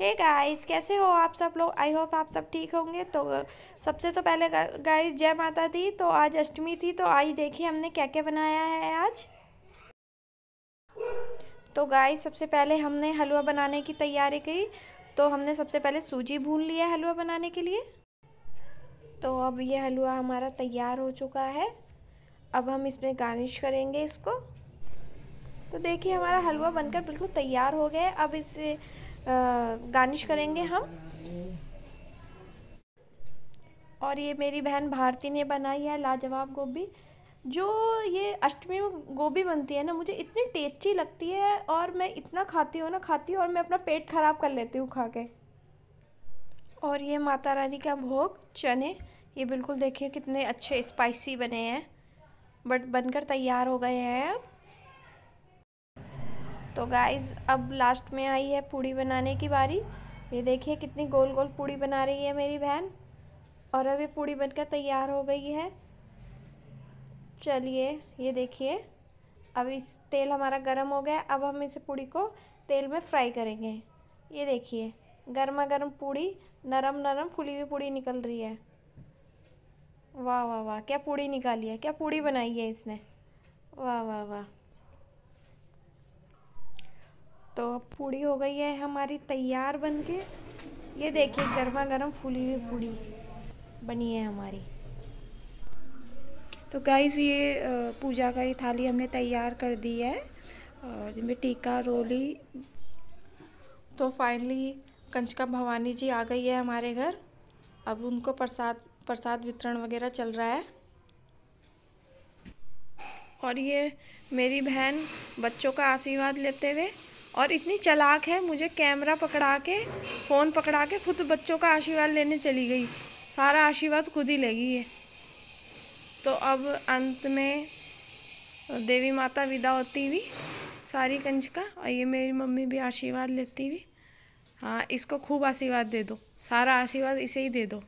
हे hey guys कैसे हो आप सब लोग आई होप आप सब ठीक होंगे तो सबसे तो पहले गाइस जय माता दी तो आज अष्टमी थी तो आज देखिए हमने क्या क्या बनाया है आज तो गाइस सबसे पहले हमने हलवा बनाने की तैयारी की तो हमने सबसे पहले सूजी भून लिया हलवा बनाने के लिए तो अब ये हलवा हमारा तैयार हो चुका है अब हम इसमें गार्निश करेंगे इसको तो देखिए हमारा हलवा बनकर बिल्कुल तैयार हो गया अब इसे गार्निश करेंगे हम और ये मेरी बहन भारती ने बनाई है लाजवाब गोभी जो ये अष्टमी में गोभी बनती है ना मुझे इतनी टेस्टी लगती है और मैं इतना खाती हूँ ना खाती हूँ और मैं अपना पेट ख़राब कर लेती हूँ खा के और ये माता रानी का भोग चने ये बिल्कुल देखिए कितने अच्छे स्पाइसी बने हैं बट बनकर तैयार हो गए हैं अब तो गाइस अब लास्ट में आई है पूड़ी बनाने की बारी ये देखिए कितनी गोल गोल पूड़ी बना रही है मेरी बहन और अब ये पूड़ी बनकर तैयार हो गई है चलिए ये देखिए अब इस तेल हमारा गर्म हो गया अब हम इसे पूड़ी को तेल में फ्राई करेंगे ये देखिए गर्मा गर्म पूड़ी नरम नरम फुली हुई पूड़ी निकल रही है वाह वाह वाह क्या पूड़ी निकाली है क्या पूड़ी बनाई है इसने वाह वाह वाह पूड़ी हो गई है हमारी तैयार बन के ये देखिए गर्मा गर्म फूली हुई पूड़ी बनी है हमारी तो गाइज़ ये पूजा का ये थाली हमने तैयार कर दी है और जिनमें टीका रोली तो फाइनली कंचका भवानी जी आ गई है हमारे घर अब उनको प्रसाद प्रसाद वितरण वगैरह चल रहा है और ये मेरी बहन बच्चों का आशीर्वाद लेते हुए और इतनी चलाक है मुझे कैमरा पकड़ा के फ़ोन पकड़ा के खुद बच्चों का आशीर्वाद लेने चली गई सारा आशीर्वाद खुद ही लगी है तो अब अंत में देवी माता विदा होती हुई सारी कंज का और ये मेरी मम्मी भी आशीर्वाद लेती हुई हाँ इसको खूब आशीर्वाद दे दो सारा आशीर्वाद इसे ही दे दो